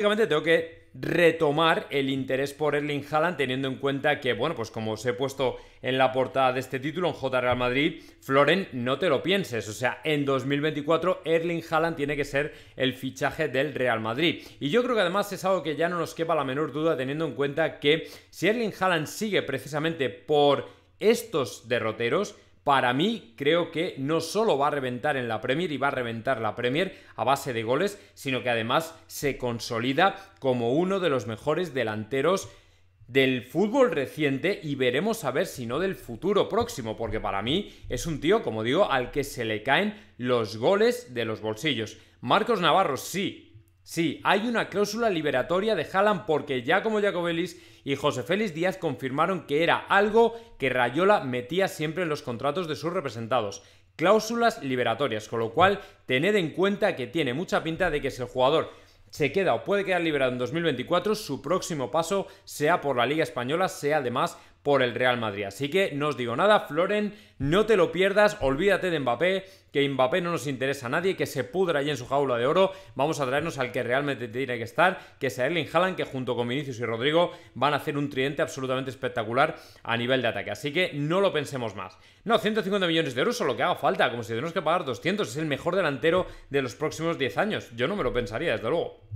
Básicamente tengo que retomar el interés por Erling Haaland teniendo en cuenta que, bueno, pues como os he puesto en la portada de este título en J Real Madrid, Floren, no te lo pienses, o sea, en 2024 Erling Haaland tiene que ser el fichaje del Real Madrid. Y yo creo que además es algo que ya no nos quepa la menor duda teniendo en cuenta que si Erling Haaland sigue precisamente por estos derroteros, para mí creo que no solo va a reventar en la Premier y va a reventar la Premier a base de goles, sino que además se consolida como uno de los mejores delanteros del fútbol reciente y veremos a ver si no del futuro próximo, porque para mí es un tío, como digo, al que se le caen los goles de los bolsillos. Marcos Navarro sí Sí, hay una cláusula liberatoria de Haaland porque ya como Jacobelis y José Félix Díaz confirmaron que era algo que Rayola metía siempre en los contratos de sus representados. Cláusulas liberatorias, con lo cual tened en cuenta que tiene mucha pinta de que si el jugador se queda o puede quedar liberado en 2024, su próximo paso sea por la Liga Española, sea además por el Real Madrid. Así que no os digo nada, Floren, no te lo pierdas, olvídate de Mbappé, que Mbappé no nos interesa a nadie, que se pudra allí en su jaula de oro, vamos a traernos al que realmente tiene que estar, que es Erling Haaland, que junto con Vinicius y Rodrigo van a hacer un tridente absolutamente espectacular a nivel de ataque, así que no lo pensemos más. No, 150 millones de euros o lo que haga falta, como si tenemos que pagar 200, es el mejor delantero de los próximos 10 años, yo no me lo pensaría, desde luego.